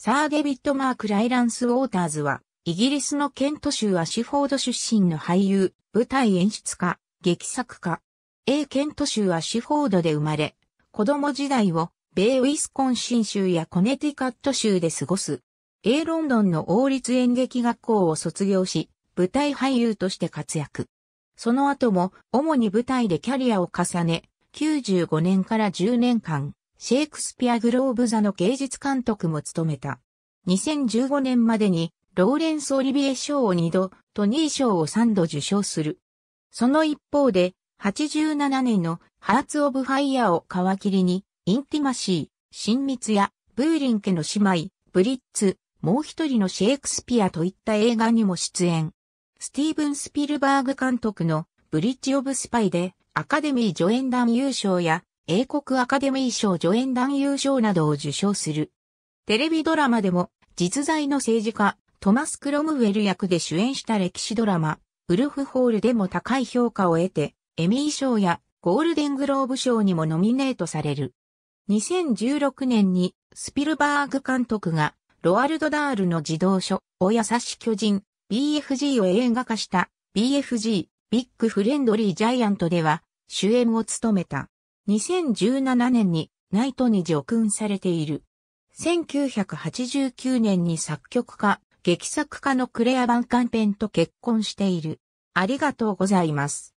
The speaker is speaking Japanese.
サー・デビッド・マーク・ライランス・ウォーターズは、イギリスのケント州アシフォード出身の俳優、舞台演出家、劇作家。A ケント州アシフォードで生まれ、子供時代を、米ウィスコンシン州やコネティカット州で過ごす。A ロンドンの王立演劇学校を卒業し、舞台俳優として活躍。その後も、主に舞台でキャリアを重ね、95年から10年間、シェイクスピア・グローブ座の芸術監督も務めた。2015年までに、ローレンス・オリビエ賞を2度、トニー賞を3度受賞する。その一方で、87年のハーツ・オブ・ファイヤーを皮切りに、インティマシー、親密や、ブーリン家の姉妹、ブリッツ、もう一人のシェイクスピアといった映画にも出演。スティーブン・スピルバーグ監督のブリッジ・オブ・スパイでアカデミー助演団優勝や英国アカデミー賞助演男優賞などを受賞する。テレビドラマでも実在の政治家、トマス・クロムウェル役で主演した歴史ドラマ、ウルフホールでも高い評価を得て、エミー賞やゴールデングローブ賞にもノミネートされる。2016年にスピルバーグ監督がロアルド・ダールの児童書お優し巨人 BFG を映画化した BFG ビッグフレンドリージャイアントでは主演を務めた。2017年にナイトに叙勲されている。1989年に作曲家、劇作家のクレア・バンカンペンと結婚している。ありがとうございます。